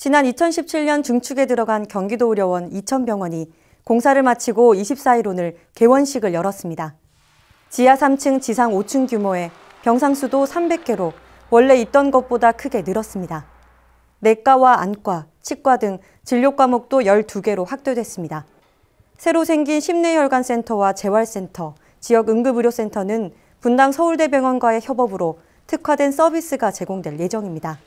지난 2017년 중축에 들어간 경기도 의료원 2천병원이 공사를 마치고 24일 오늘 개원식을 열었습니다. 지하 3층, 지상 5층 규모의 병상 수도 300개로 원래 있던 것보다 크게 늘었습니다. 내과와 안과, 치과 등 진료 과목도 12개로 확대됐습니다. 새로 생긴 심내혈관센터와 재활센터, 지역 응급의료센터는 분당 서울대병원과의 협업으로 특화된 서비스가 제공될 예정입니다.